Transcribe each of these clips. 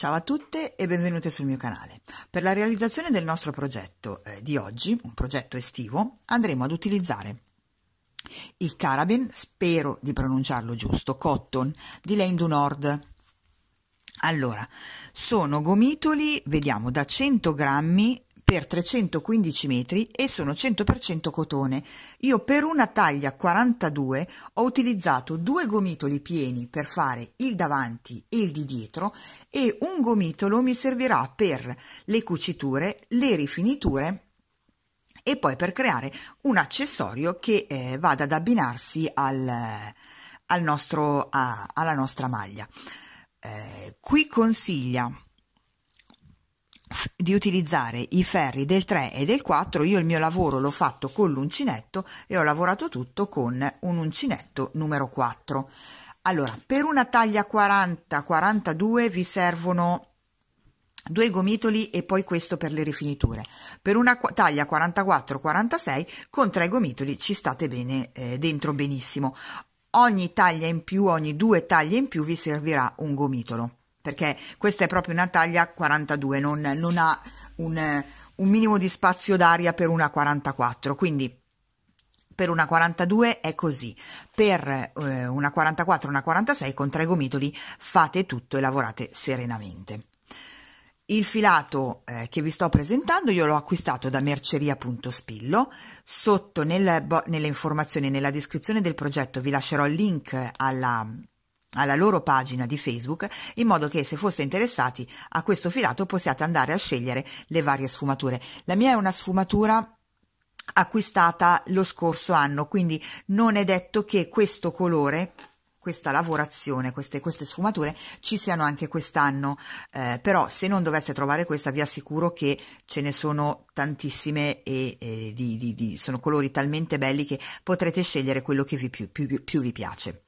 Ciao a tutte e benvenute sul mio canale. Per la realizzazione del nostro progetto eh, di oggi, un progetto estivo, andremo ad utilizzare il carabin, spero di pronunciarlo giusto, cotton di Lane du Nord. Allora, sono gomitoli, vediamo, da 100 grammi per 315 metri e sono 100% cotone. Io per una taglia 42 ho utilizzato due gomitoli pieni per fare il davanti e il di dietro e un gomitolo mi servirà per le cuciture, le rifiniture e poi per creare un accessorio che eh, vada ad abbinarsi al, al nostro, a, alla nostra maglia. Eh, qui consiglia di utilizzare i ferri del 3 e del 4, io il mio lavoro l'ho fatto con l'uncinetto e ho lavorato tutto con un uncinetto numero 4. Allora, per una taglia 40-42 vi servono due gomitoli e poi questo per le rifiniture. Per una taglia 44-46 con tre gomitoli ci state bene eh, dentro benissimo. Ogni taglia in più, ogni due taglie in più vi servirà un gomitolo perché questa è proprio una taglia 42, non, non ha un, un minimo di spazio d'aria per una 44, quindi per una 42 è così, per eh, una 44 una 46 con tre gomitoli fate tutto e lavorate serenamente. Il filato eh, che vi sto presentando io l'ho acquistato da merceria.spillo, sotto nel, nelle informazioni, nella descrizione del progetto vi lascerò il link alla, alla loro pagina di Facebook in modo che se foste interessati a questo filato possiate andare a scegliere le varie sfumature. La mia è una sfumatura acquistata lo scorso anno, quindi non è detto che questo colore questa lavorazione, queste, queste sfumature ci siano anche quest'anno, eh, però se non doveste trovare questa vi assicuro che ce ne sono tantissime e, e di, di, di, sono colori talmente belli che potrete scegliere quello che vi più, più, più vi piace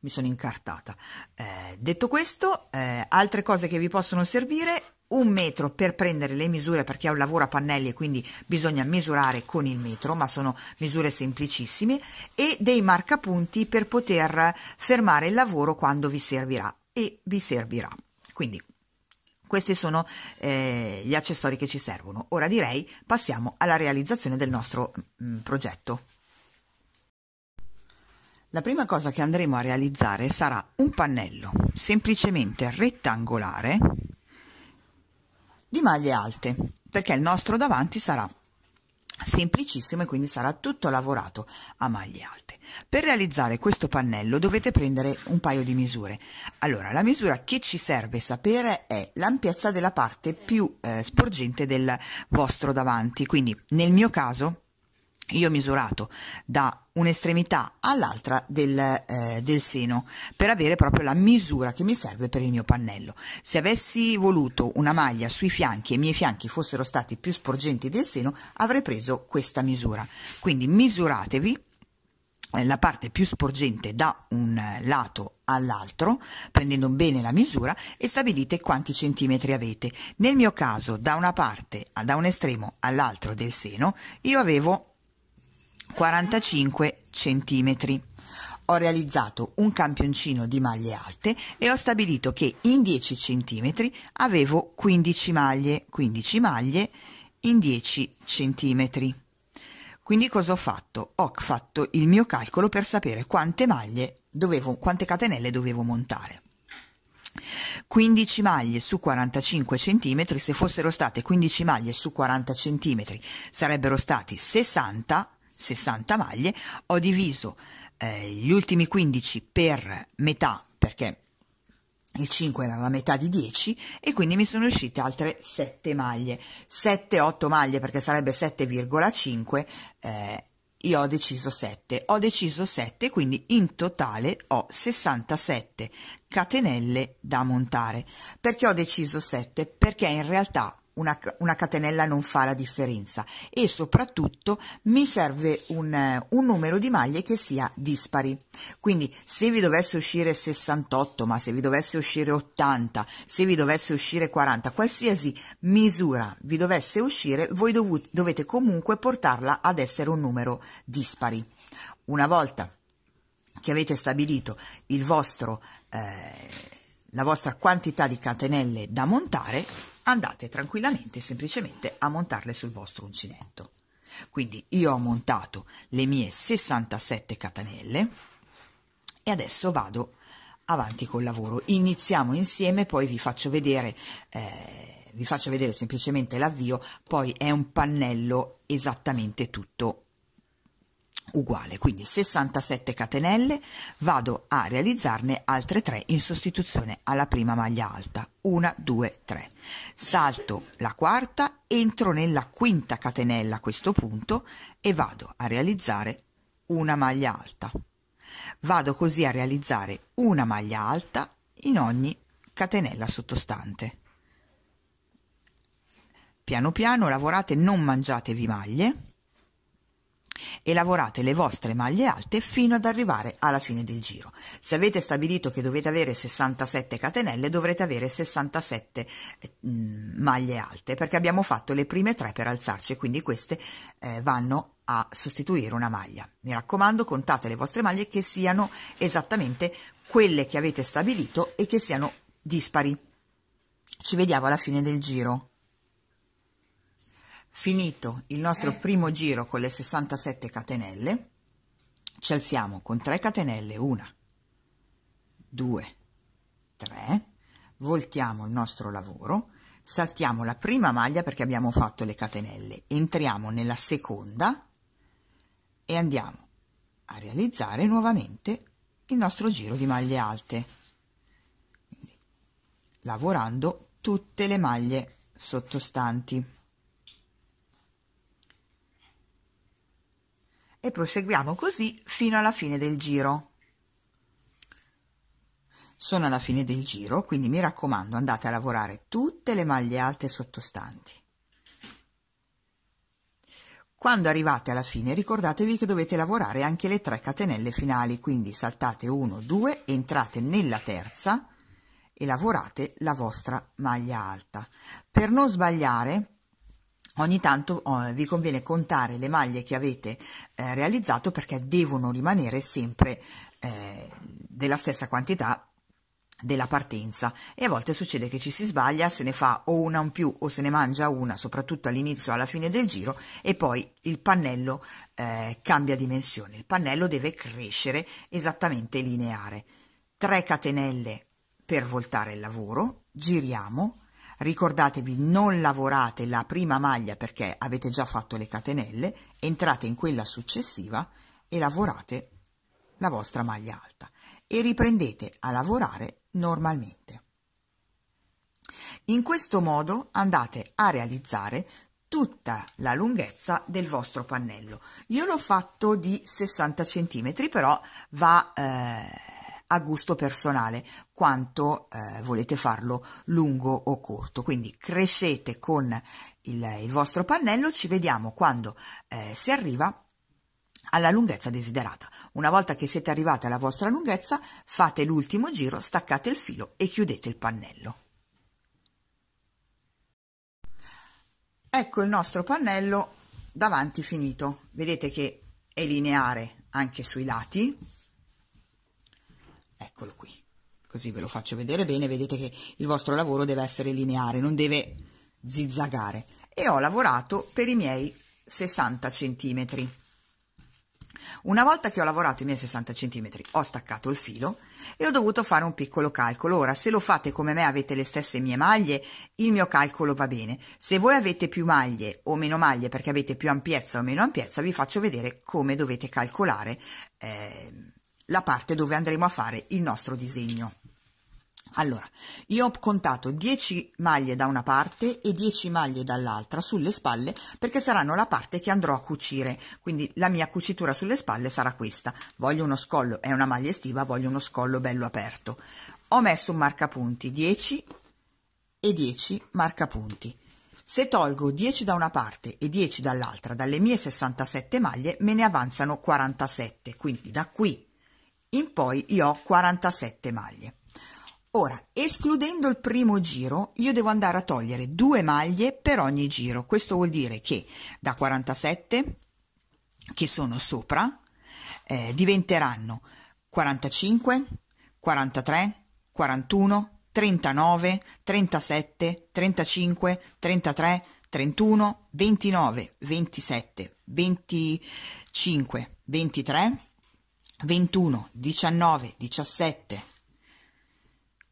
mi sono incartata. Eh, detto questo, eh, altre cose che vi possono servire, un metro per prendere le misure perché è un lavoro a pannelli e quindi bisogna misurare con il metro, ma sono misure semplicissime, e dei marcapunti per poter fermare il lavoro quando vi servirà e vi servirà. Quindi questi sono eh, gli accessori che ci servono. Ora direi passiamo alla realizzazione del nostro mh, mm, progetto. La prima cosa che andremo a realizzare sarà un pannello semplicemente rettangolare di maglie alte perché il nostro davanti sarà semplicissimo e quindi sarà tutto lavorato a maglie alte. Per realizzare questo pannello dovete prendere un paio di misure. Allora, la misura che ci serve sapere è l'ampiezza della parte più eh, sporgente del vostro davanti, quindi nel mio caso io ho misurato da un'estremità all'altra del, eh, del, seno per avere proprio la misura che mi serve per il mio pannello. Se avessi voluto una maglia sui fianchi e i miei fianchi fossero stati più sporgenti del seno, avrei preso questa misura. Quindi misuratevi eh, la parte più sporgente da un lato all'altro, prendendo bene la misura e stabilite quanti centimetri avete. Nel mio caso, da una parte, da un estremo all'altro del seno, io avevo 45 cm. Ho realizzato un campioncino di maglie alte e ho stabilito che in 10 cm avevo 15 maglie, 15 maglie in 10 cm. Quindi cosa ho fatto? Ho fatto il mio calcolo per sapere quante maglie dovevo, quante catenelle dovevo montare. 15 maglie su 45 cm, se fossero state 15 maglie su 40 cm sarebbero stati 60 60 maglie, ho diviso eh, gli ultimi 15 per metà perché il 5 era la metà di 10 e quindi mi sono uscite altre 7 maglie 7 8 maglie perché sarebbe 7,5 eh, io ho deciso 7 ho deciso 7 quindi in totale ho 67 catenelle da montare perché ho deciso 7 perché in realtà una, una, catenella non fa la differenza e soprattutto mi serve un, un numero di maglie che sia dispari. Quindi se vi dovesse uscire 68, ma se vi dovesse uscire 80, se vi dovesse uscire 40, qualsiasi misura vi dovesse uscire, voi dovut, dovete comunque portarla ad essere un numero dispari. Una volta che avete stabilito il vostro eh, la vostra quantità di catenelle da montare, andate tranquillamente semplicemente a montarle sul vostro uncinetto. Quindi io ho montato le mie 67 catenelle e adesso vado avanti col lavoro. Iniziamo insieme, poi vi faccio vedere, eh, vi faccio vedere semplicemente l'avvio, poi è un pannello esattamente tutto uguale, quindi 67 catenelle, vado a realizzarne altre 3 in sostituzione alla prima maglia alta, 1, 2, 3. Salto la quarta, entro nella quinta catenella a questo punto e vado a realizzare una maglia alta. Vado così a realizzare una maglia alta in ogni catenella sottostante. Piano piano lavorate, non mangiatevi maglie e lavorate le vostre maglie alte fino ad arrivare alla fine del giro. Se avete stabilito che dovete avere 67 catenelle dovrete avere 67 eh, mm, maglie alte perché abbiamo fatto le prime tre per alzarci e quindi queste eh, vanno a sostituire una maglia. Mi raccomando contate le vostre maglie che siano esattamente quelle che avete stabilito e che siano dispari. Ci vediamo alla fine del giro. Finito il nostro eh. primo giro con le 67 catenelle, ci alziamo con 3 catenelle, 1, 2, 3, voltiamo il nostro lavoro, saltiamo la prima maglia perché abbiamo fatto le catenelle, entriamo nella seconda e andiamo a realizzare nuovamente il nostro giro di maglie alte, lavorando tutte le maglie sottostanti. e proseguiamo così fino alla fine del giro. Sono alla fine del giro, quindi mi raccomando andate a lavorare tutte le maglie alte sottostanti. Quando arrivate alla fine ricordatevi che dovete lavorare anche le tre catenelle finali, quindi saltate 1, 2, entrate nella terza e lavorate la vostra maglia alta. Per non sbagliare ogni tanto oh, vi conviene contare le maglie che avete eh, realizzato perché devono rimanere sempre eh, della stessa quantità della partenza e a volte succede che ci si sbaglia, se ne fa o una in più o se ne mangia una, soprattutto all'inizio alla fine del giro e poi il pannello eh, cambia dimensione, il pannello deve crescere esattamente lineare. 3 catenelle per voltare il lavoro, giriamo, Ricordatevi, non lavorate la prima maglia perché avete già fatto le catenelle, entrate in quella successiva e lavorate la vostra maglia alta e riprendete a lavorare normalmente. In questo modo andate a realizzare tutta la lunghezza del vostro pannello. Io l'ho fatto di 60 cm, però va eh, a gusto personale quanto eh, volete farlo lungo o corto. Quindi crescete con il, il vostro pannello, ci vediamo quando eh, si arriva alla lunghezza desiderata. Una volta che siete arrivati alla vostra lunghezza, fate l'ultimo giro, staccate il filo e chiudete il pannello. Ecco il nostro pannello davanti finito. Vedete che è lineare anche sui lati, Eccolo qui. Così ve lo faccio vedere bene, vedete che il vostro lavoro deve essere lineare, non deve zizzagare. E ho lavorato per i miei 60 centimetri. Una volta che ho lavorato i miei 60 cm ho staccato il filo e ho dovuto fare un piccolo calcolo. Ora, se lo fate come me, avete le stesse mie maglie, il mio calcolo va bene. Se voi avete più maglie o meno maglie perché avete più ampiezza o meno ampiezza, vi faccio vedere come dovete calcolare. Eh, la parte dove andremo a fare il nostro disegno allora io ho contato 10 maglie da una parte e 10 maglie dall'altra sulle spalle perché saranno la parte che andrò a cucire quindi la mia cucitura sulle spalle sarà questa voglio uno scollo è una maglia estiva voglio uno scollo bello aperto ho messo un marcapunti 10 e 10 marcapunti se tolgo 10 da una parte e 10 dall'altra dalle mie 67 maglie me ne avanzano 47 quindi da qui in poi io ho 47 maglie. Ora, escludendo il primo giro, io devo andare a togliere due maglie per ogni giro. Questo vuol dire che da 47, che sono sopra, eh, diventeranno 45, 43, 41, 39, 37, 35, 33, 31, 29, 27, 25, 23, 21, 19, 17,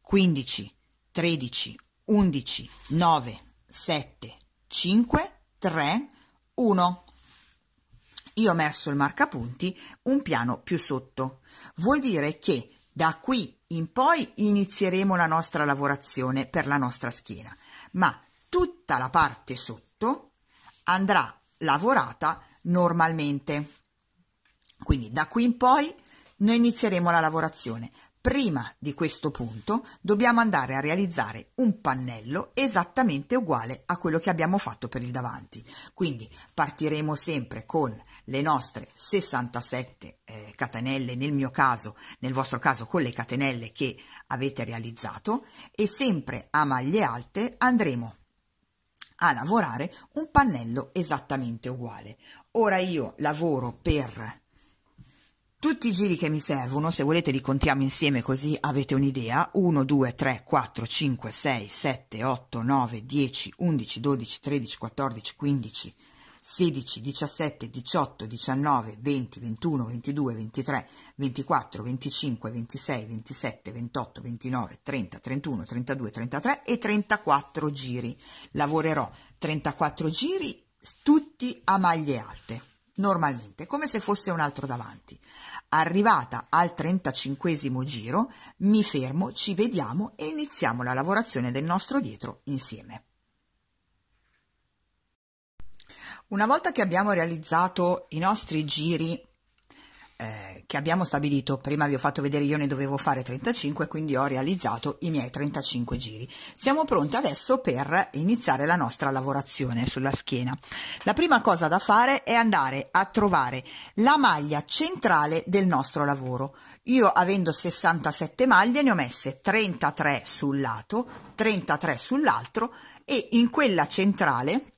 15, 13, 11, 9, 7, 5, 3, 1. Io ho messo il marcapunti un piano più sotto. Vuol dire che da qui in poi inizieremo la nostra lavorazione per la nostra schiena, ma tutta la parte sotto andrà lavorata normalmente. Quindi da qui in poi noi inizieremo la lavorazione. Prima di questo punto dobbiamo andare a realizzare un pannello esattamente uguale a quello che abbiamo fatto per il davanti. Quindi partiremo sempre con le nostre 67 eh, catenelle, nel mio caso, nel vostro caso con le catenelle che avete realizzato e sempre a maglie alte andremo a lavorare un pannello esattamente uguale. Ora io lavoro per tutti i giri che mi servono, se volete li contiamo insieme così avete un'idea, 1, 2, 3, 4, 5, 6, 7, 8, 9, 10, 11, 12, 13, 14, 15, 16, 17, 18, 19, 20, 21, 22, 23, 24, 25, 26, 27, 28, 29, 30, 31, 32, 33 e 34 giri. Lavorerò 34 giri tutti a maglie alte normalmente, come se fosse un altro davanti. Arrivata al 35 giro, mi fermo, ci vediamo e iniziamo la lavorazione del nostro dietro insieme. Una volta che abbiamo realizzato i nostri giri eh, che abbiamo stabilito, prima vi ho fatto vedere io ne dovevo fare 35, quindi ho realizzato i miei 35 giri. Siamo pronti adesso per iniziare la nostra lavorazione sulla schiena. La prima cosa da fare è andare a trovare la maglia centrale del nostro lavoro. Io avendo 67 maglie ne ho messe 33 sul lato, 33 sull'altro e in quella centrale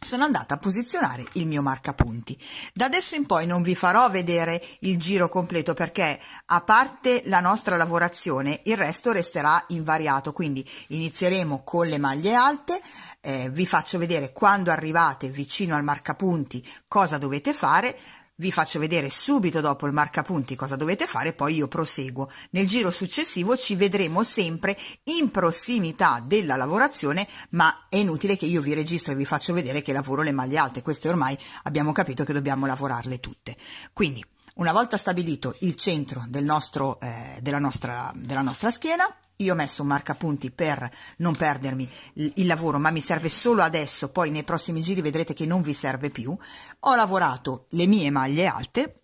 sono andata a posizionare il mio marcapunti. Da adesso in poi non vi farò vedere il giro completo perché a parte la nostra lavorazione il resto resterà invariato, quindi inizieremo con le maglie alte, eh, vi faccio vedere quando arrivate vicino al marcapunti cosa dovete fare, vi faccio vedere subito dopo il marcapunti cosa dovete fare, poi io proseguo. Nel giro successivo ci vedremo sempre in prossimità della lavorazione, ma è inutile che io vi registro e vi faccio vedere che lavoro le maglie alte, queste ormai abbiamo capito che dobbiamo lavorarle tutte. Quindi, una volta stabilito il centro del nostro, eh, della, nostra, della nostra schiena, io ho messo un marcapunti per non perdermi il lavoro, ma mi serve solo adesso, poi nei prossimi giri vedrete che non vi serve più. Ho lavorato le mie maglie alte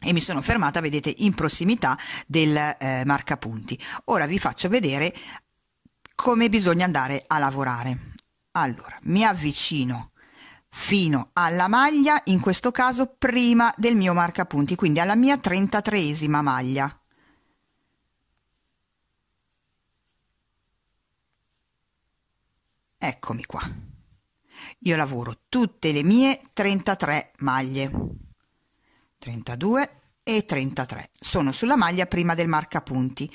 e mi sono fermata, vedete, in prossimità del eh, marcapunti. Ora vi faccio vedere come bisogna andare a lavorare. Allora, mi avvicino fino alla maglia, in questo caso prima del mio marcapunti, quindi alla mia 33esima maglia. Eccomi qua. Io lavoro tutte le mie 33 maglie. 32 e 33. Sono sulla maglia prima del marcapunti.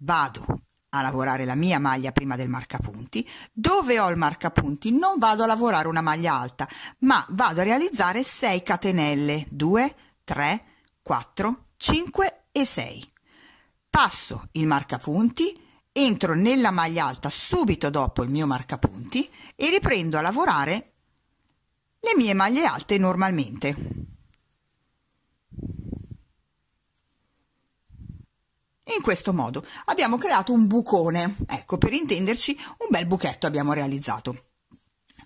Vado a lavorare la mia maglia prima del marcapunti. Dove ho il marcapunti non vado a lavorare una maglia alta, ma vado a realizzare 6 catenelle. 2, 3, 4, 5 e 6. Passo il marcapunti entro nella maglia alta subito dopo il mio marcapunti e riprendo a lavorare le mie maglie alte normalmente. In questo modo abbiamo creato un bucone, ecco per intenderci un bel buchetto abbiamo realizzato.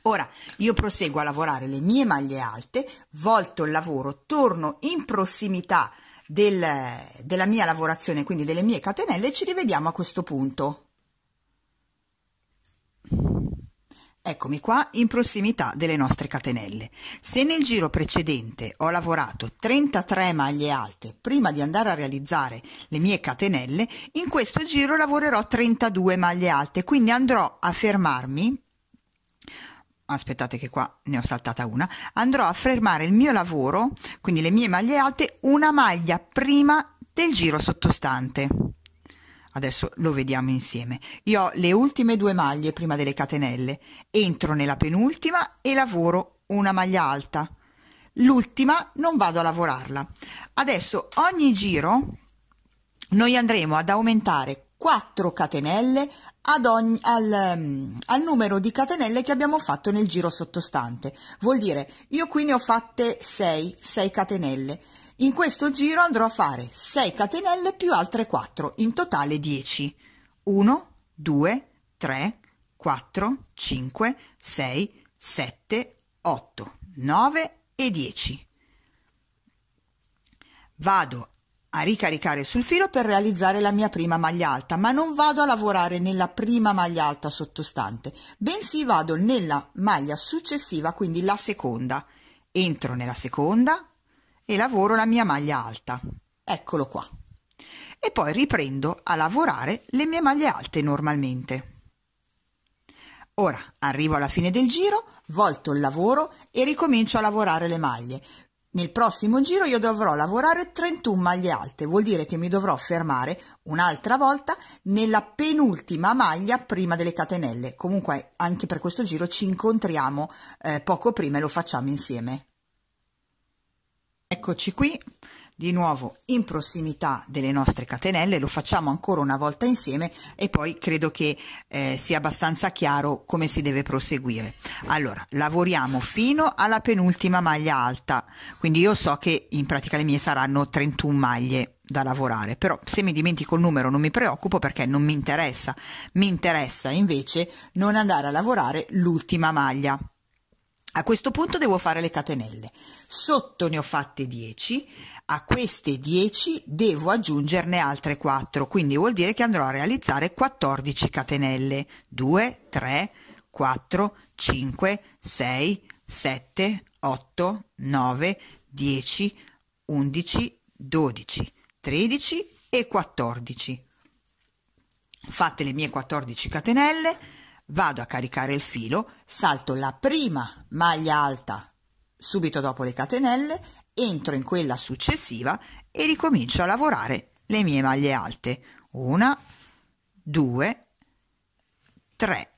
Ora io proseguo a lavorare le mie maglie alte, volto il lavoro, torno in prossimità del, della mia lavorazione, quindi delle mie catenelle, ci rivediamo a questo punto. Eccomi qua in prossimità delle nostre catenelle. Se nel giro precedente ho lavorato 33 maglie alte prima di andare a realizzare le mie catenelle, in questo giro lavorerò 32 maglie alte, quindi andrò a fermarmi aspettate che qua ne ho saltata una, andrò a fermare il mio lavoro, quindi le mie maglie alte, una maglia prima del giro sottostante. Adesso lo vediamo insieme. Io ho le ultime due maglie prima delle catenelle, entro nella penultima e lavoro una maglia alta. L'ultima non vado a lavorarla. Adesso ogni giro noi andremo ad aumentare 4 catenelle ogni, al, mm, al, numero di catenelle che abbiamo fatto nel giro sottostante. Vuol dire io qui ne ho fatte 6, 6 catenelle. In questo giro andrò a fare 6 catenelle più altre 4, in totale 10. 1, 2, 3, 4, 5, 6, 7, 8, 9 e 10. Vado a ricaricare sul filo per realizzare la mia prima maglia alta, ma non vado a lavorare nella prima maglia alta sottostante, bensì vado nella maglia successiva, quindi la seconda. Entro nella seconda e lavoro la mia maglia alta. Eccolo qua. E poi riprendo a lavorare le mie maglie alte normalmente. Ora arrivo alla fine del giro, volto il lavoro e ricomincio a lavorare le maglie. Nel prossimo giro io dovrò lavorare 31 maglie alte, vuol dire che mi dovrò fermare un'altra volta nella penultima maglia prima delle catenelle. Comunque anche per questo giro ci incontriamo eh, poco prima e lo facciamo insieme. Eccoci qui di nuovo in prossimità delle nostre catenelle, lo facciamo ancora una volta insieme e poi credo che eh, sia abbastanza chiaro come si deve proseguire. Allora, lavoriamo fino alla penultima maglia alta, quindi io so che in pratica le mie saranno 31 maglie da lavorare, però se mi dimentico il numero non mi preoccupo perché non mi interessa, mi interessa invece non andare a lavorare l'ultima maglia a questo punto devo fare le catenelle. Sotto ne ho fatte 10, a queste 10 devo aggiungerne altre 4, quindi vuol dire che andrò a realizzare 14 catenelle. 2, 3, 4, 5, 6, 7, 8, 9, 10, 11, 12, 13 e 14. Fatte le mie 14 catenelle, vado a caricare il filo, salto la prima maglia alta subito dopo le catenelle, entro in quella successiva e ricomincio a lavorare le mie maglie alte. Una, due, tre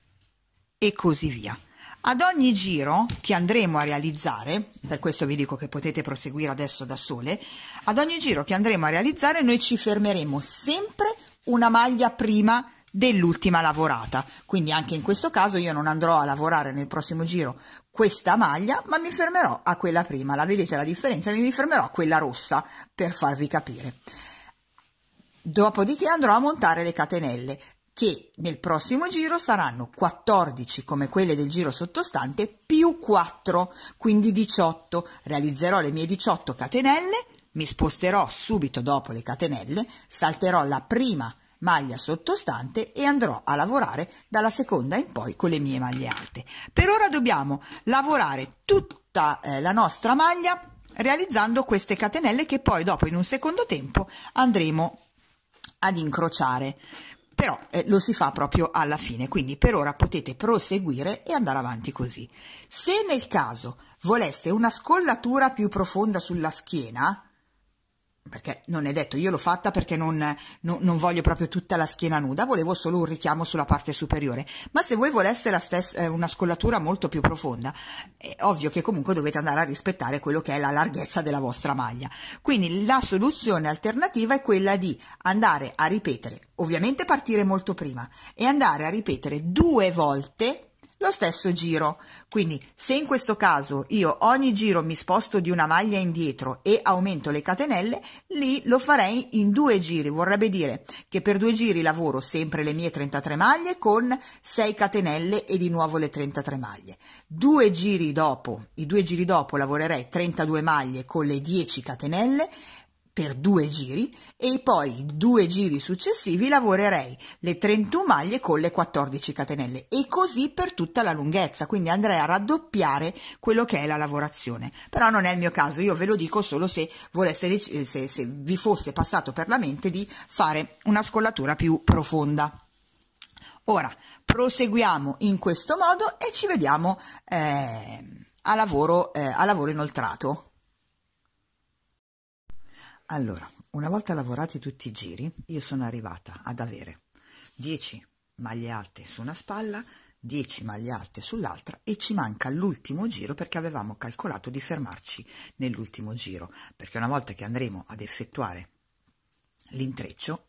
e così via. Ad ogni giro che andremo a realizzare, per questo vi dico che potete proseguire adesso da sole, ad ogni giro che andremo a realizzare noi ci fermeremo sempre una maglia prima dell'ultima lavorata. Quindi anche in questo caso io non andrò a lavorare nel prossimo giro questa maglia, ma mi fermerò a quella prima. La vedete la differenza? Mi fermerò a quella rossa per farvi capire. Dopodiché andrò a montare le catenelle che nel prossimo giro saranno 14 come quelle del giro sottostante più 4, quindi 18. Realizzerò le mie 18 catenelle, mi sposterò subito dopo le catenelle, salterò la prima catenella maglia sottostante e andrò a lavorare dalla seconda in poi con le mie maglie alte. Per ora dobbiamo lavorare tutta eh, la nostra maglia realizzando queste catenelle che poi dopo in un secondo tempo andremo ad incrociare però eh, lo si fa proprio alla fine, quindi per ora potete proseguire e andare avanti così. Se nel caso voleste una scollatura più profonda sulla schiena, perché non è detto, io l'ho fatta perché non, no, non, voglio proprio tutta la schiena nuda, volevo solo un richiamo sulla parte superiore, ma se voi voleste la stessa, eh, una scollatura molto più profonda, è ovvio che comunque dovete andare a rispettare quello che è la larghezza della vostra maglia. Quindi la soluzione alternativa è quella di andare a ripetere, ovviamente partire molto prima, e andare a ripetere due volte lo stesso giro. Quindi se in questo caso io ogni giro mi sposto di una maglia indietro e aumento le catenelle, lì lo farei in due giri, vorrebbe dire che per due giri lavoro sempre le mie 33 maglie con 6 catenelle e di nuovo le 33 maglie. Due giri dopo, i due giri dopo lavorerei 32 maglie con le 10 catenelle per due giri e poi due giri successivi lavorerei le 31 maglie con le 14 catenelle e così per tutta la lunghezza, quindi andrei a raddoppiare quello che è la lavorazione. Però non è il mio caso, io ve lo dico solo se, voleste, eh, se, se vi fosse passato per la mente di fare una scollatura più profonda. Ora proseguiamo in questo modo e ci vediamo eh, a, lavoro, eh, a lavoro inoltrato. Allora, una volta lavorati tutti i giri, io sono arrivata ad avere 10 maglie alte su una spalla, 10 maglie alte sull'altra e ci manca l'ultimo giro perché avevamo calcolato di fermarci nell'ultimo giro, perché una volta che andremo ad effettuare l'intreccio,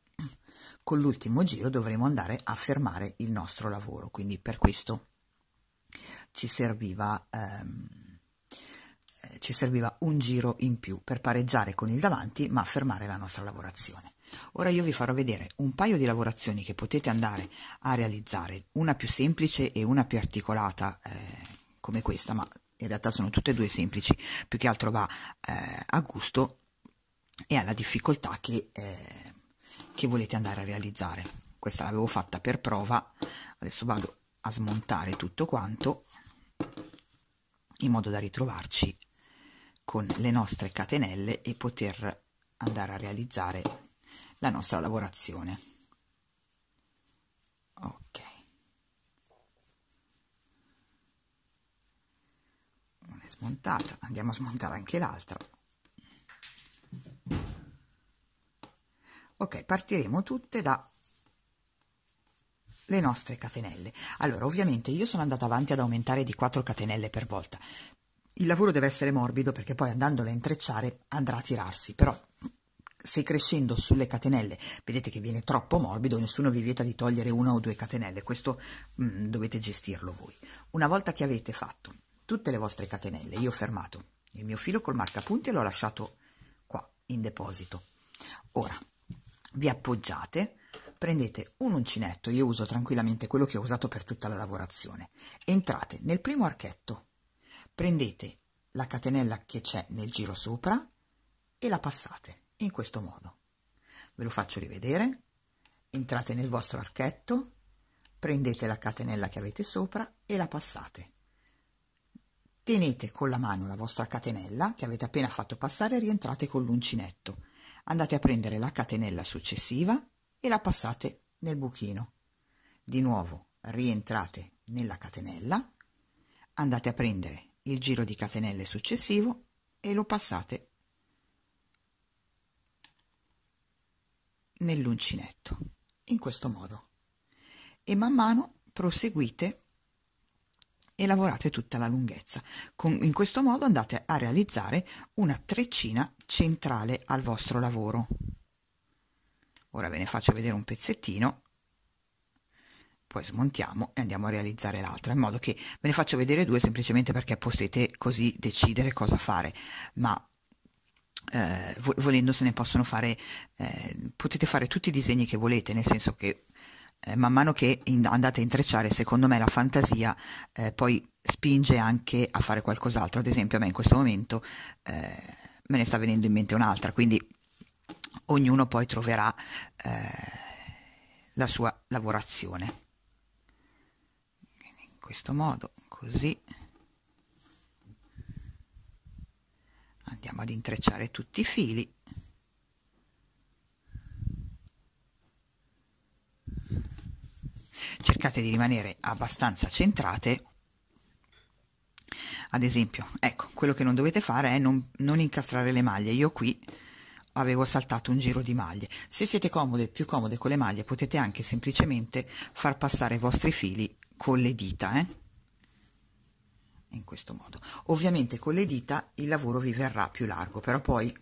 con l'ultimo giro dovremo andare a fermare il nostro lavoro, quindi per questo ci serviva ehm, ci serviva un giro in più per pareggiare con il davanti ma fermare la nostra lavorazione. Ora io vi farò vedere un paio di lavorazioni che potete andare a realizzare, una più semplice e una più articolata eh, come questa, ma in realtà sono tutte e due semplici, più che altro va eh, a gusto e alla difficoltà che, eh, che volete andare a realizzare. Questa l'avevo fatta per prova, adesso vado a smontare tutto quanto in modo da ritrovarci con le nostre catenelle e poter andare a realizzare la nostra lavorazione ok una è smontata andiamo a smontare anche l'altra ok partiremo tutte da le nostre catenelle allora ovviamente io sono andata avanti ad aumentare di 4 catenelle per volta il lavoro deve essere morbido perché poi andandole a intrecciare andrà a tirarsi, però se crescendo sulle catenelle vedete che viene troppo morbido, nessuno vi vieta di togliere una o due catenelle, questo mh, mm, dovete gestirlo voi. Una volta che avete fatto tutte le vostre catenelle, io ho fermato il mio filo col marcapunti e l'ho lasciato qua in deposito. Ora vi appoggiate, prendete un uncinetto, io uso tranquillamente quello che ho usato per tutta la lavorazione, entrate nel primo archetto prendete la catenella che c'è nel giro sopra e la passate in questo modo ve lo faccio rivedere entrate nel vostro archetto prendete la catenella che avete sopra e la passate tenete con la mano la vostra catenella che avete appena fatto passare e rientrate con l'uncinetto andate a prendere la catenella successiva e la passate nel buchino di nuovo rientrate nella catenella andate a prendere il giro di catenelle successivo e lo passate nell'uncinetto in questo modo e man mano proseguite e lavorate tutta la lunghezza Con, in questo modo andate a realizzare una treccina centrale al vostro lavoro ora ve ne faccio vedere un pezzettino poi smontiamo e andiamo a realizzare l'altra, in modo che ve ne faccio vedere due semplicemente perché potete così decidere cosa fare, ma eh, volendo se ne possono fare, eh, potete fare tutti i disegni che volete, nel senso che eh, man mano che in, andate a intrecciare, secondo me la fantasia eh, poi spinge anche a fare qualcos'altro, ad esempio a me in questo momento eh, me ne sta venendo in mente un'altra, quindi ognuno poi troverà eh, la sua lavorazione questo modo così andiamo ad intrecciare tutti i fili cercate di rimanere abbastanza centrate ad esempio ecco quello che non dovete fare è non, non incastrare le maglie io qui avevo saltato un giro di maglie se siete comode più comode con le maglie potete anche semplicemente far passare i vostri fili con le dita, eh? in questo modo. Ovviamente con le dita il lavoro vi verrà più largo, però poi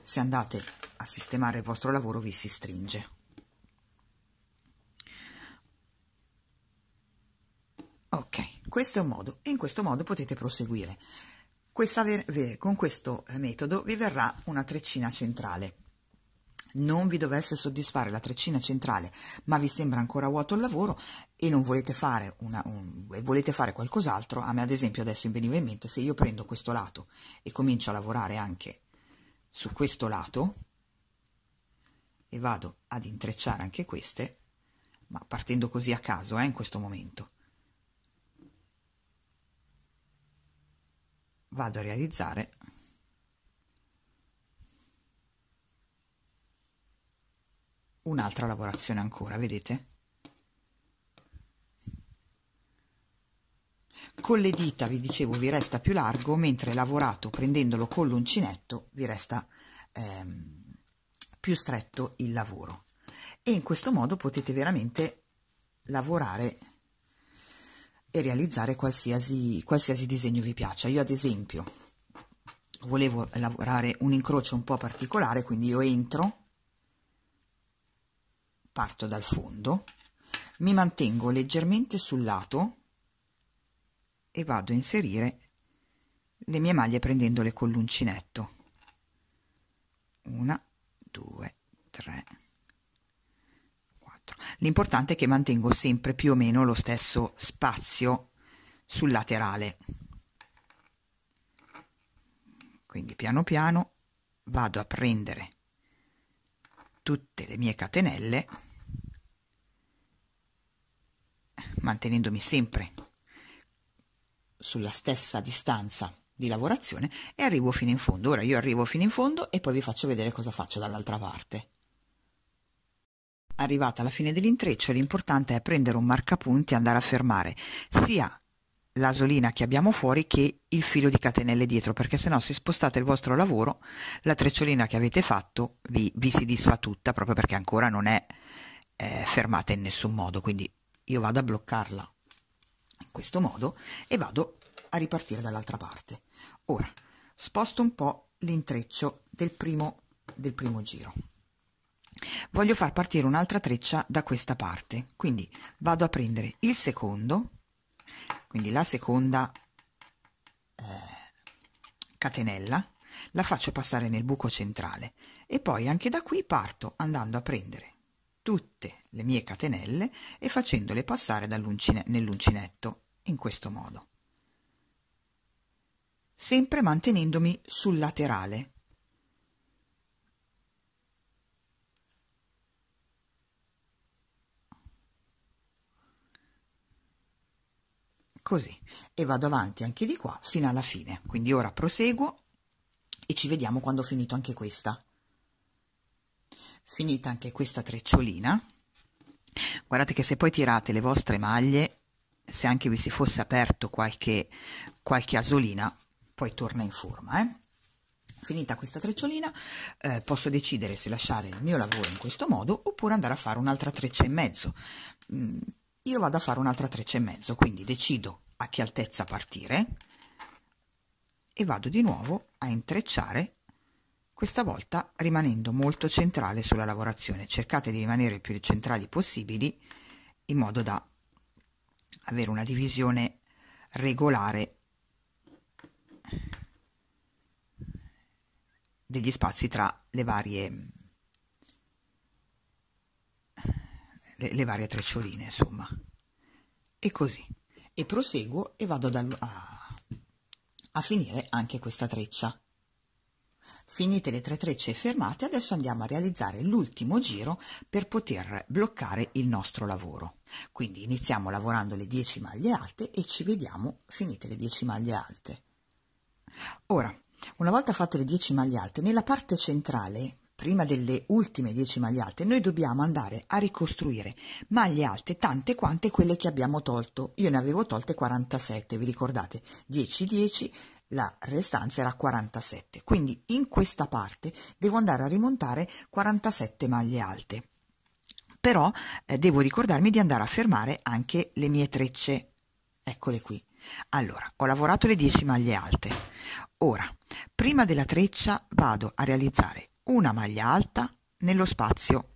se andate a sistemare il vostro lavoro vi si stringe. Ok, questo è un modo in questo modo potete proseguire. Questa, con questo metodo vi verrà una treccina centrale non vi dovesse soddisfare la treccina centrale ma vi sembra ancora vuoto il lavoro e non volete fare, una, un, volete fare qualcos'altro, a me ad esempio adesso mi veniva in mente se io prendo questo lato e comincio a lavorare anche su questo lato e vado ad intrecciare anche queste, ma partendo così a caso eh, in questo momento. Vado a realizzare un'altra lavorazione ancora, vedete? Con le dita, vi dicevo, vi resta più largo, mentre lavorato prendendolo con l'uncinetto vi resta ehm, più stretto il lavoro. E in questo modo potete veramente lavorare e realizzare qualsiasi, qualsiasi disegno vi piaccia. Io ad esempio volevo lavorare un incrocio un po' particolare, quindi io entro parto dal fondo, mi mantengo leggermente sul lato e vado a inserire le mie maglie prendendole con l'uncinetto. Una, due, tre, quattro. L'importante è che mantengo sempre più o meno lo stesso spazio sul laterale. Quindi piano piano vado a prendere tutte le mie catenelle mantenendomi sempre sulla stessa distanza di lavorazione e arrivo fino in fondo. Ora io arrivo fino in fondo e poi vi faccio vedere cosa faccio dall'altra parte. Arrivata alla fine dell'intreccio, l'importante è prendere un marcapunti e andare a fermare sia l'asolina che abbiamo fuori che il filo di catenelle dietro perché se no se spostate il vostro lavoro la trecciolina che avete fatto vi, vi si disfa tutta proprio perché ancora non è eh, fermata in nessun modo quindi io vado a bloccarla in questo modo e vado a ripartire dall'altra parte. Ora sposto un po' l'intreccio del primo, del primo giro. Voglio far partire un'altra treccia da questa parte, quindi vado a prendere il secondo, quindi la seconda eh, catenella, la faccio passare nel buco centrale e poi anche da qui parto andando a prendere tutte le mie catenelle e facendole passare nell'uncinetto, in questo modo. Sempre mantenendomi sul laterale. Così, e vado avanti anche di qua fino alla fine. Quindi ora proseguo e ci vediamo quando ho finito anche questa. Finita anche questa trecciolina, Guardate che se poi tirate le vostre maglie, se anche vi si fosse aperto qualche, qualche asolina, poi torna in forma. Eh? Finita questa trecciolina eh, posso decidere se lasciare il mio lavoro in questo modo oppure andare a fare un'altra treccia e mezzo. Mm, io vado a fare un'altra treccia e mezzo, quindi decido a che altezza partire e vado di nuovo a intrecciare questa volta rimanendo molto centrale sulla lavorazione, cercate di rimanere più centrali possibili in modo da avere una divisione regolare degli spazi tra le varie le, le varie treccioline, insomma. E così. E proseguo e vado ad, a, a finire anche questa treccia. Finite le tre trecce fermate, adesso andiamo a realizzare l'ultimo giro per poter bloccare il nostro lavoro. Quindi iniziamo lavorando le 10 maglie alte e ci vediamo finite le 10 maglie alte. Ora, una volta fatte le 10 maglie alte, nella parte centrale prima delle ultime 10 maglie alte, noi dobbiamo andare a ricostruire maglie alte tante quante quelle che abbiamo tolto. Io ne avevo tolte 47, vi ricordate? 10, 10, la restanza era 47. Quindi in questa parte devo andare a rimontare 47 maglie alte. Però eh, devo ricordarmi di andare a fermare anche le mie trecce. Eccole qui. Allora, ho lavorato le 10 maglie alte. Ora, prima della treccia vado a realizzare una maglia alta nello spazio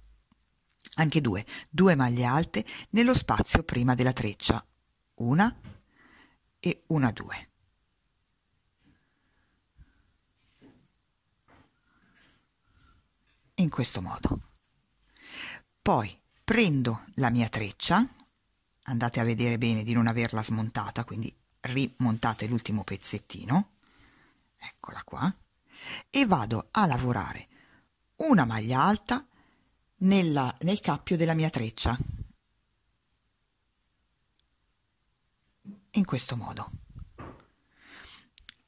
anche due, due maglie alte nello spazio prima della treccia, una e una due. in questo modo. Poi prendo la mia treccia, andate a vedere bene di non averla smontata, quindi rimontate l'ultimo pezzettino, eccola qua, e vado a lavorare una maglia alta nella, nel cappio della mia treccia, in questo modo.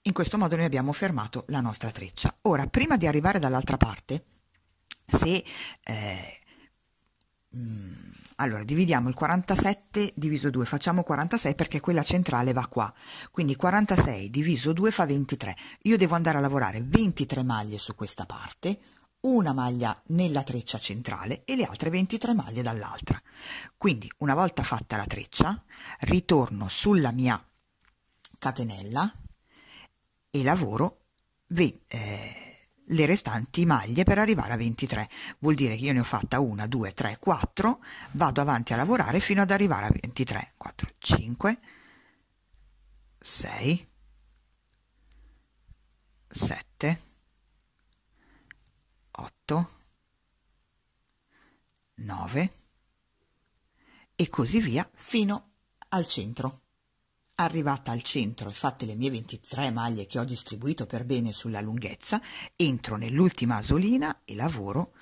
In questo modo noi abbiamo fermato la nostra treccia. Ora, prima di arrivare dall'altra parte, se eh, mh, mm, allora dividiamo il 47 diviso 2 facciamo 46 perché quella centrale va qua quindi 46 diviso 2 fa 23 io devo andare a lavorare 23 maglie su questa parte una maglia nella treccia centrale e le altre 23 maglie dall'altra quindi una volta fatta la treccia ritorno sulla mia catenella e lavoro 20, eh, le restanti maglie per arrivare a 23. Vuol dire che io ne ho fatta 1, 2, 3, 4, vado avanti a lavorare fino ad arrivare a 23. 4, 5, 6, 7, 8, 9 e così via fino al centro. Arrivata al centro e fatte le mie 23 maglie che ho distribuito per bene sulla lunghezza, entro nell'ultima asolina e lavoro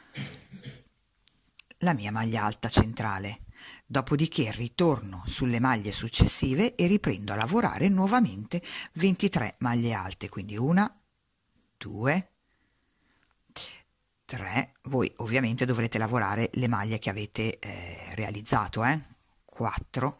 la mia maglia alta centrale. Dopodiché ritorno sulle maglie successive e riprendo a lavorare nuovamente 23 maglie alte, quindi una, due, tre. Voi ovviamente dovrete lavorare le maglie che avete eh, realizzato, eh? 4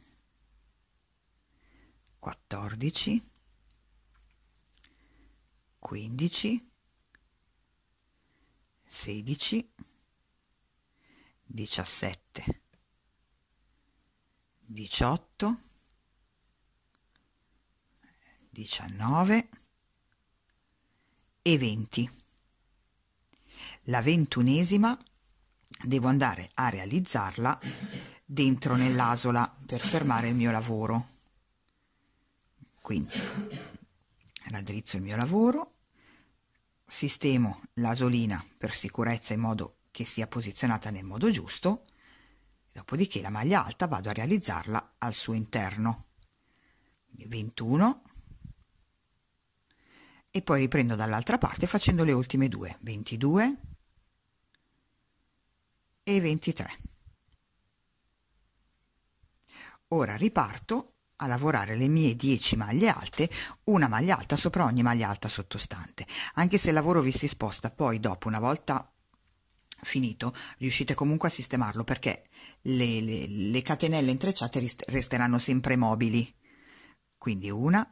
14 15 16 17 18 19 e 20 la ventunesima devo andare a realizzarla dentro nell'asola per fermare il mio lavoro quindi raddrizzo il mio lavoro, sistemo l'asolina per sicurezza in modo che sia posizionata nel modo giusto, dopodiché la maglia alta vado a realizzarla al suo interno. 21 e poi riprendo dall'altra parte facendo le ultime due, 22 e 23. Ora riparto a lavorare le mie 10 maglie alte, una maglia alta sopra ogni maglia alta sottostante. Anche se il lavoro vi si sposta poi dopo una volta finito, riuscite comunque a sistemarlo perché le, le, le catenelle intrecciate resteranno sempre mobili. Quindi una,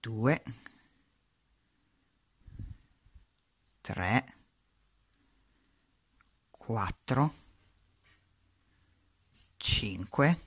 due, tre, quattro, cinque.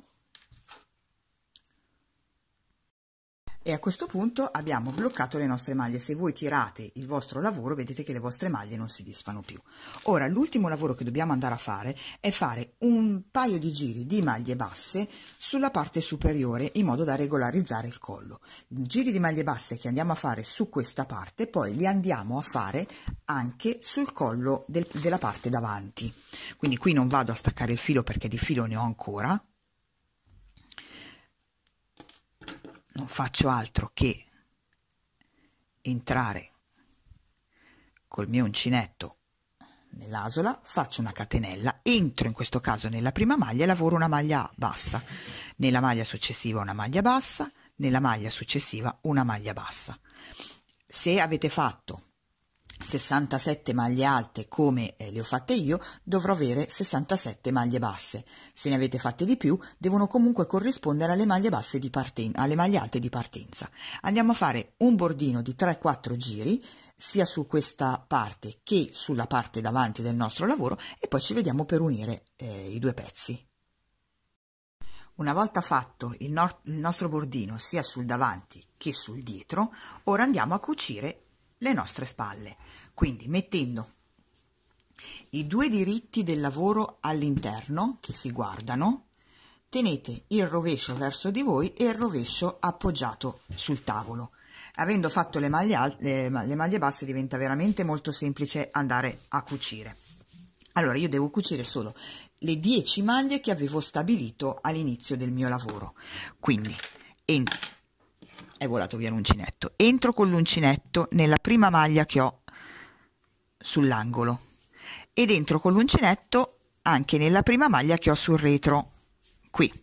e a questo punto abbiamo bloccato le nostre maglie se voi tirate il vostro lavoro vedete che le vostre maglie non si disfano più ora l'ultimo lavoro che dobbiamo andare a fare è fare un paio di giri di maglie basse sulla parte superiore in modo da regolarizzare il collo giri di maglie basse che andiamo a fare su questa parte poi li andiamo a fare anche sul collo del, della parte davanti quindi qui non vado a staccare il filo perché di filo ne ho ancora non faccio altro che entrare col mio uncinetto nell'asola, faccio una catenella, entro in questo caso nella prima maglia e lavoro una maglia bassa, nella maglia successiva una maglia bassa, nella maglia successiva una maglia bassa. Se avete fatto 67 maglie alte come eh, le ho fatte io, dovrò avere 67 maglie basse. Se ne avete fatte di più, devono comunque corrispondere alle maglie, basse di parten- alle maglie alte di partenza. Andiamo a fare un bordino di 3-4 giri, sia su questa parte che sulla parte davanti del nostro lavoro, e poi ci vediamo per unire eh, i due pezzi. Una volta fatto il, no- il nostro bordino sia sul davanti che sul dietro, ora andiamo a cucire le nostre spalle. Quindi mettendo i due diritti del lavoro all'interno che si guardano, tenete il rovescio verso di voi e il rovescio appoggiato sul tavolo. Avendo fatto le maglie, alte, le maglie basse diventa veramente molto semplice andare a cucire. Allora io devo cucire solo le 10 maglie che avevo stabilito all'inizio del mio lavoro. Quindi entro è volato via l'uncinetto. Entro con l'uncinetto nella prima maglia che ho sull'angolo ed entro con l'uncinetto anche nella prima maglia che ho sul retro, qui.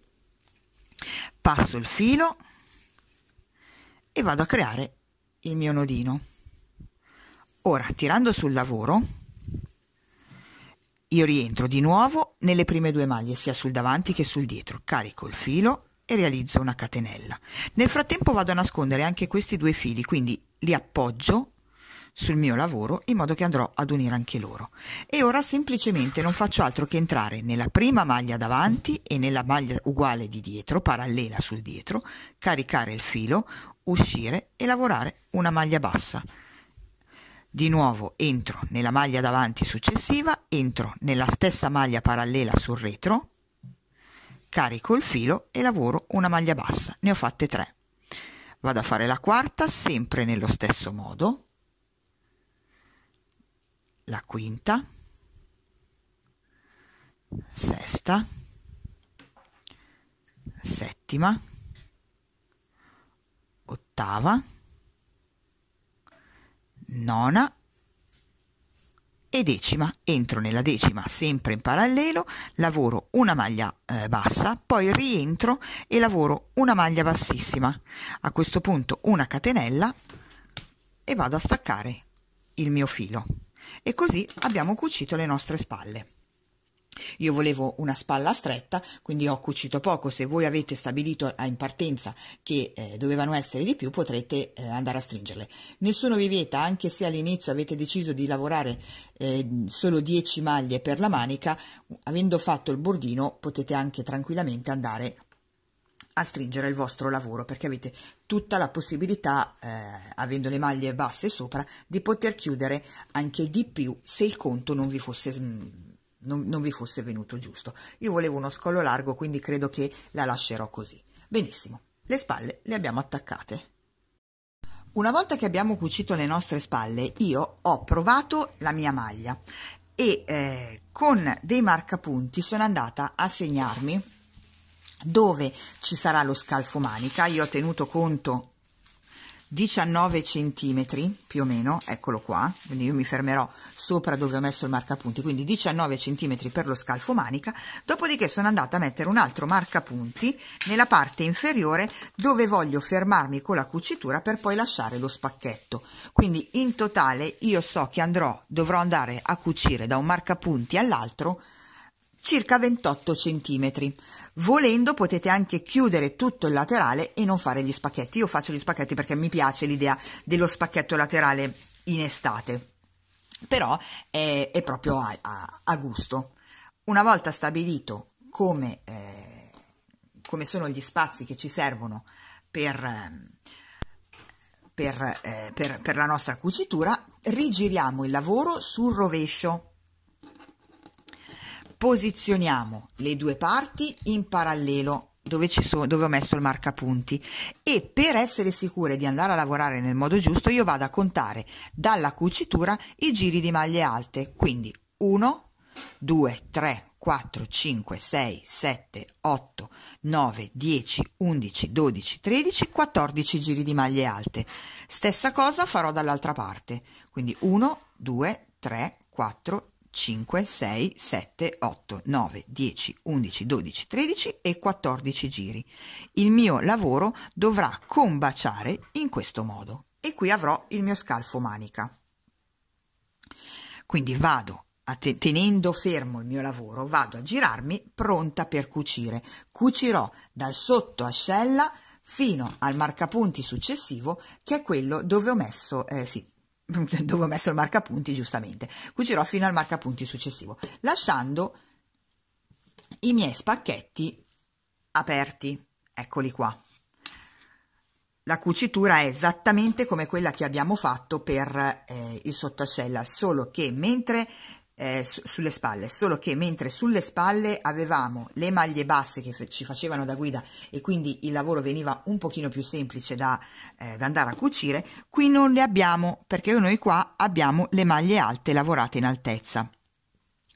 Passo il filo e vado a creare il mio nodino. Ora, tirando sul lavoro, io rientro di nuovo nelle prime due maglie, sia sul davanti che sul dietro. Carico il filo e realizzo una catenella. Nel frattempo vado a nascondere anche questi due fili, quindi li appoggio sul mio lavoro in modo che andrò ad unire anche loro. E ora semplicemente non faccio altro che entrare nella prima maglia davanti e nella maglia uguale di dietro, parallela sul dietro, caricare il filo, uscire e lavorare una maglia bassa. Di nuovo entro nella maglia davanti successiva, entro nella stessa maglia parallela sul retro, carico il filo e lavoro una maglia bassa, ne ho fatte tre. Vado a fare la quarta sempre nello stesso modo, la quinta, sesta, settima, ottava, nona e decima, entro nella decima sempre in parallelo, lavoro una maglia eh, bassa, poi rientro e lavoro una maglia bassissima. A questo punto una catenella e vado a staccare il mio filo. E così abbiamo cucito le nostre spalle. Io volevo una spalla stretta, quindi ho cucito poco. Se voi avete stabilito eh, in partenza che eh, dovevano essere di più, potrete eh, andare a stringerle. Nessuno vi vieta, anche se all'inizio avete deciso di lavorare eh, solo 10 maglie per la manica, avendo fatto il bordino potete anche tranquillamente andare a stringere il vostro lavoro perché avete tutta la possibilità, eh, avendo le maglie basse sopra, di poter chiudere anche di più se il conto non vi fosse... Mh, mm, non, non vi fosse venuto giusto. Io volevo uno scollo largo, quindi credo che la lascerò così. Benissimo, le spalle le abbiamo attaccate. Una volta che abbiamo cucito le nostre spalle, io ho provato la mia maglia e eh, con dei marcapunti sono andata a segnarmi dove ci sarà lo scalfo manica. Io ho tenuto conto 19 centimetri più o meno eccolo qua quindi io mi fermerò sopra dove ho messo il marcapunti quindi 19 centimetri per lo scalfo manica dopodiché sono andata a mettere un altro marcapunti nella parte inferiore dove voglio fermarmi con la cucitura per poi lasciare lo spacchetto quindi in totale io so che andrò dovrò andare a cucire da un marcapunti all'altro circa 28 cm. Volendo potete anche chiudere tutto il laterale e non fare gli spacchetti. Io faccio gli spacchetti perché mi piace l'idea dello spacchetto laterale in estate, però è, è proprio a, a, a, gusto. Una volta stabilito come, eh, come, sono gli spazi che ci servono per... Ehm, per, eh, per, per la nostra cucitura rigiriamo il lavoro sul rovescio posizioniamo le due parti in parallelo dove, so, dove, ho messo il marcapunti e per essere sicure di andare a lavorare nel modo giusto io vado a contare dalla cucitura i giri di maglie alte quindi 1 2 3 4 5 6 7 8 9 10 11 12 13 14 giri di maglie alte stessa cosa farò dall'altra parte quindi 1 2 3 4 5, 6, 7, 8, 9, 10, 11, 12, 13 e 14 giri. Il mio lavoro dovrà combaciare in questo modo e qui avrò il mio scalfo manica. Quindi vado tenendo fermo il mio lavoro, vado a girarmi pronta per cucire. Cucirò dal sotto ascella fino al marcapunti successivo che è quello dove ho messo, eh, sì, dove ho messo il marcapunti giustamente cucirò fino al marcapunti successivo lasciando i miei spacchetti aperti eccoli qua la cucitura è esattamente come quella che abbiamo fatto per eh, il sottoscella solo che mentre eh, su sulle spalle, solo che mentre sulle spalle avevamo le maglie basse che ci facevano da guida e quindi il lavoro veniva un pochino più semplice da, eh, da andare a cucire, qui non le abbiamo perché noi qua abbiamo le maglie alte lavorate in altezza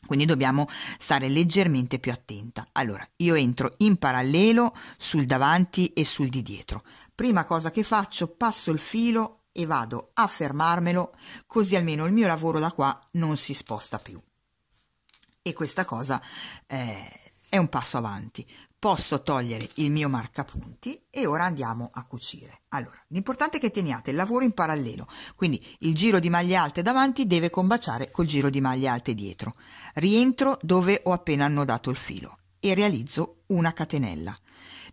quindi dobbiamo stare leggermente più attenta. Allora, io entro in parallelo sul davanti e sul di dietro. Prima cosa che faccio, passo il filo e vado a fermarmelo così almeno il mio lavoro da qua non si sposta più. E questa cosa eh, è un passo avanti. Posso togliere il mio marcapunti e ora andiamo a cucire. Allora, l'importante è che teniate il lavoro in parallelo, quindi il giro di maglie alte davanti deve combaciare col giro di maglie alte dietro. Rientro dove ho appena annodato il filo e realizzo una catenella.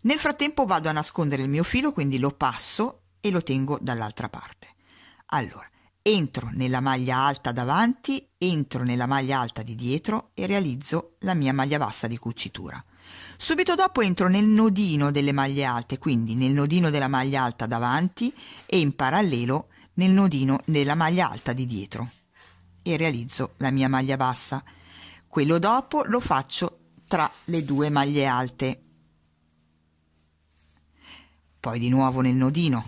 Nel frattempo vado a nascondere il mio filo, quindi lo passo e lo tengo dall'altra parte. Allora, entro nella maglia alta davanti, entro nella maglia alta di dietro e realizzo la mia maglia bassa di cucitura. Subito dopo entro nel nodino delle maglie alte, quindi nel nodino della maglia alta davanti e in parallelo nel nodino della maglia alta di dietro e realizzo la mia maglia bassa. Quello dopo lo faccio tra le due maglie alte. Poi di nuovo nel nodino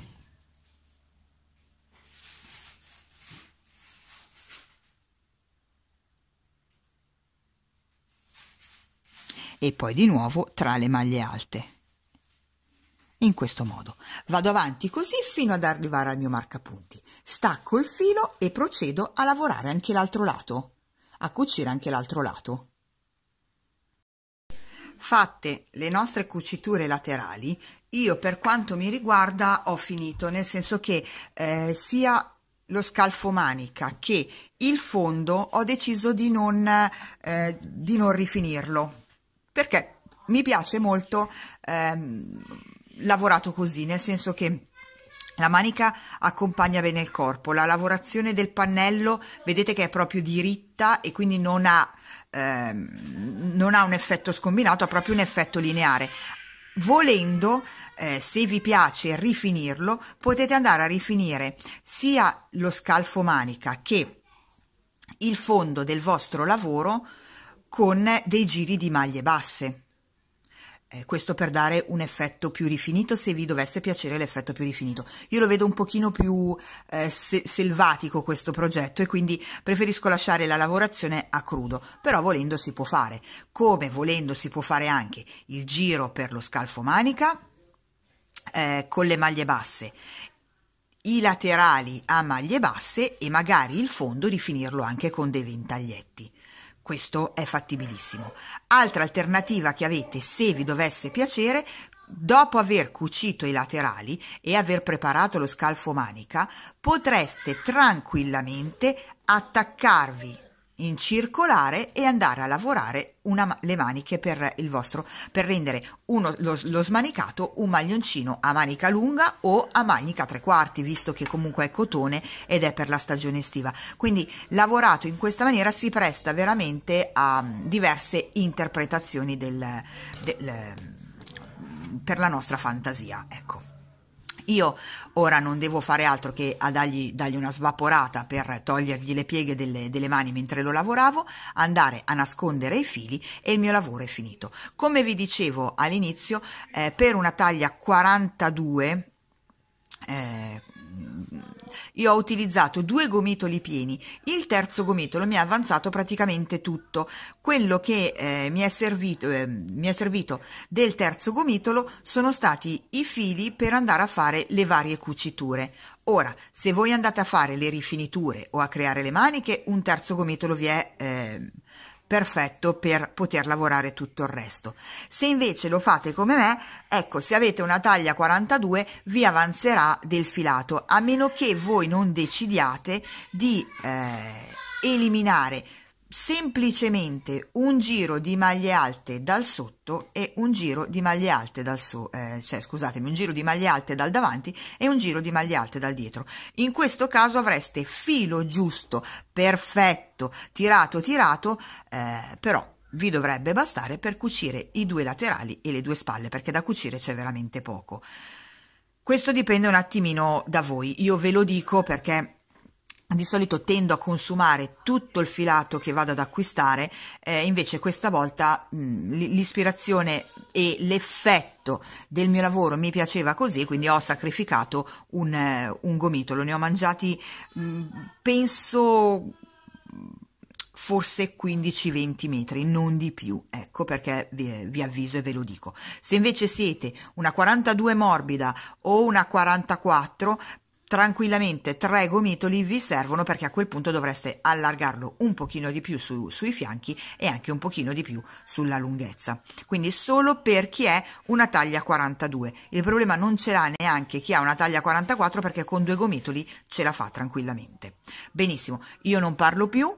e poi di nuovo tra le maglie alte. In questo modo vado avanti così fino ad arrivare al mio marcapunti. Stacco il filo e procedo a lavorare anche l'altro lato, a cucire anche l'altro lato. Fatte le nostre cuciture laterali, io per quanto mi riguarda ho finito, nel senso che eh, sia lo scalfo manica che il fondo ho deciso di non, eh, di non rifinirlo perché mi piace molto ehm, lavorato così, nel senso che la manica accompagna bene il corpo, la lavorazione del pannello vedete che è proprio diritta e quindi non ha, ehm, non ha un effetto scombinato, ha proprio un effetto lineare. Volendo, eh, se vi piace rifinirlo, potete andare a rifinire sia lo scalfo manica che il fondo del vostro lavoro con dei giri di maglie basse. Eh, questo per dare un effetto più rifinito se vi dovesse piacere l'effetto più rifinito io lo vedo un pochino più eh, se selvatico questo progetto e quindi preferisco lasciare la lavorazione a crudo però volendo si può fare come volendo si può fare anche il giro per lo scalfo manica eh, con le maglie basse i laterali a maglie basse e magari il fondo rifinirlo anche con dei ventaglietti questo è fattibilissimo. Altra alternativa che avete se vi dovesse piacere, dopo aver cucito i laterali e aver preparato lo scalfo manica, potreste tranquillamente attaccarvi in circolare e andare a lavorare una, le maniche per il vostro, per rendere uno, lo, lo smanicato un maglioncino a manica lunga o a manica tre quarti, visto che comunque è cotone ed è per la stagione estiva. Quindi lavorato in questa maniera si presta veramente a mm, diverse interpretazioni del, del, mm, per la nostra fantasia. Ecco. Io ora non devo fare altro che a dargli, dargli una svaporata per togliergli le pieghe delle, delle, mani mentre lo lavoravo, andare a nascondere i fili e il mio lavoro è finito. Come vi dicevo all'inizio, eh, per una taglia 42, eh, io ho utilizzato due gomitoli pieni, il terzo gomitolo mi ha avanzato praticamente tutto, quello che eh, mi, è servito, eh, mi è servito del terzo gomitolo sono stati i fili per andare a fare le varie cuciture. Ora, se voi andate a fare le rifiniture o a creare le maniche, un terzo gomitolo vi è... Eh, perfetto per poter lavorare tutto il resto. Se invece lo fate come me, ecco, se avete una taglia 42 vi avanzerà del filato, a meno che voi non decidiate di eh, eliminare semplicemente un giro di maglie alte dal sotto e un giro di maglie alte dal so, eh, cioè scusatemi, un giro di maglie alte dal davanti e un giro di maglie alte dal dietro. In questo caso avreste filo giusto, perfetto, tirato tirato, eh, però vi dovrebbe bastare per cucire i due laterali e le due spalle perché da cucire c'è veramente poco. Questo dipende un attimino da voi, io ve lo dico perché di solito tendo a consumare tutto il filato che vado ad acquistare, eh, invece questa volta mh, mm, l'ispirazione e l'effetto del mio lavoro mi piaceva così, quindi ho sacrificato un, eh, un gomitolo, ne ho mangiati mh, mm, penso forse 15-20 metri, non di più, ecco perché vi, vi, avviso e ve lo dico. Se invece siete una 42 morbida o una 44, tranquillamente tre gomitoli vi servono perché a quel punto dovreste allargarlo un pochino di più su, sui fianchi e anche un pochino di più sulla lunghezza quindi solo per chi è una taglia 42 il problema non ce l'ha neanche chi ha una taglia 44 perché con due gomitoli ce la fa tranquillamente benissimo io non parlo più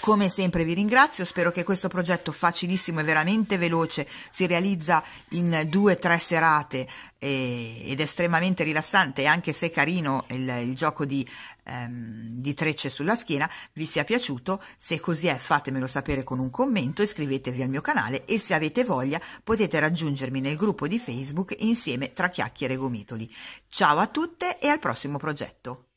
come sempre vi ringrazio, spero che questo progetto facilissimo e veramente veloce si realizza in due o tre serate eh, ed è estremamente rilassante, anche se carino il, il gioco di, ehm, di, trecce sulla schiena, vi sia piaciuto. Se così è fatemelo sapere con un commento, iscrivetevi al mio canale e se avete voglia potete raggiungermi nel gruppo di Facebook insieme tra chiacchiere e gomitoli. Ciao a tutte e al prossimo progetto!